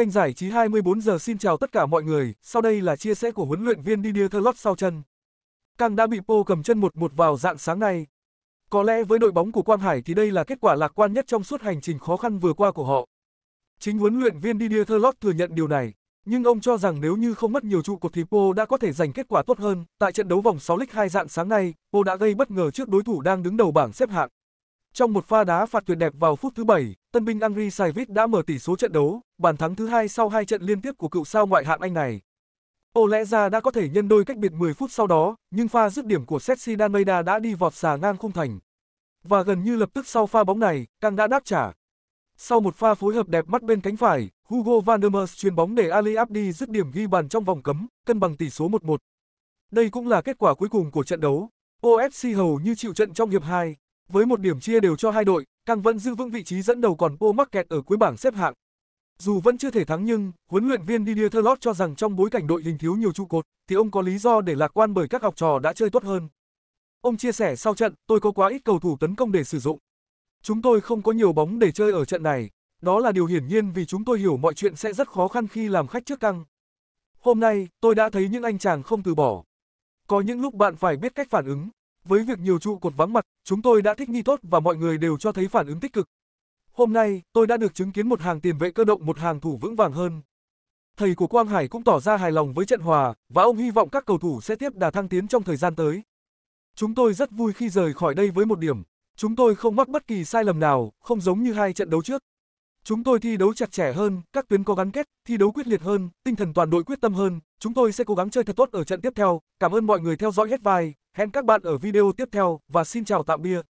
Kênh giải trí 24 giờ xin chào tất cả mọi người, sau đây là chia sẻ của huấn luyện viên Didier Thelot sau chân. Càng đã bị Po cầm chân một một vào dạng sáng nay. Có lẽ với đội bóng của Quang Hải thì đây là kết quả lạc quan nhất trong suốt hành trình khó khăn vừa qua của họ. Chính huấn luyện viên Didier Thelot thừa nhận điều này, nhưng ông cho rằng nếu như không mất nhiều trụ cột thì Po đã có thể giành kết quả tốt hơn. Tại trận đấu vòng 6 League 2 dạng sáng nay, Po đã gây bất ngờ trước đối thủ đang đứng đầu bảng xếp hạng. Trong một pha đá phạt tuyệt đẹp vào phút thứ 7, tân binh Angri Savic đã mở tỷ số trận đấu, bàn thắng thứ hai sau hai trận liên tiếp của cựu sao ngoại hạng Anh này. Ô lẽ ra đã có thể nhân đôi cách biệt 10 phút sau đó, nhưng pha dứt điểm của Setsi Danmeida đã đi vọt xà ngang khung thành. Và gần như lập tức sau pha bóng này, Càng đã đáp trả. Sau một pha phối hợp đẹp mắt bên cánh phải, Hugo Van der Mers chuyền bóng để Ali Abdi dứt điểm ghi bàn trong vòng cấm, cân bằng tỷ số 1-1. Đây cũng là kết quả cuối cùng của trận đấu. OFC hầu như chịu trận trong hiệp 2, với một điểm chia đều cho hai đội, Càng vẫn giữ vững vị trí dẫn đầu còn Po Mắc kẹt ở cuối bảng xếp hạng. Dù vẫn chưa thể thắng nhưng, huấn luyện viên Didier Thelot cho rằng trong bối cảnh đội hình thiếu nhiều trụ cột, thì ông có lý do để lạc quan bởi các học trò đã chơi tốt hơn. Ông chia sẻ sau trận, tôi có quá ít cầu thủ tấn công để sử dụng. Chúng tôi không có nhiều bóng để chơi ở trận này. Đó là điều hiển nhiên vì chúng tôi hiểu mọi chuyện sẽ rất khó khăn khi làm khách trước căng. Hôm nay, tôi đã thấy những anh chàng không từ bỏ. Có những lúc bạn phải biết cách phản ứng. Với việc nhiều trụ cột vắng mặt, chúng tôi đã thích nghi tốt và mọi người đều cho thấy phản ứng tích cực. Hôm nay, tôi đã được chứng kiến một hàng tiền vệ cơ động một hàng thủ vững vàng hơn. Thầy của Quang Hải cũng tỏ ra hài lòng với trận hòa và ông hy vọng các cầu thủ sẽ tiếp đà thăng tiến trong thời gian tới. Chúng tôi rất vui khi rời khỏi đây với một điểm. Chúng tôi không mắc bất kỳ sai lầm nào, không giống như hai trận đấu trước. Chúng tôi thi đấu chặt chẽ hơn, các tuyến có gắn kết, thi đấu quyết liệt hơn, tinh thần toàn đội quyết tâm hơn. Chúng tôi sẽ cố gắng chơi thật tốt ở trận tiếp theo. Cảm ơn mọi người theo dõi hết vai. Hẹn các bạn ở video tiếp theo và xin chào tạm biệt.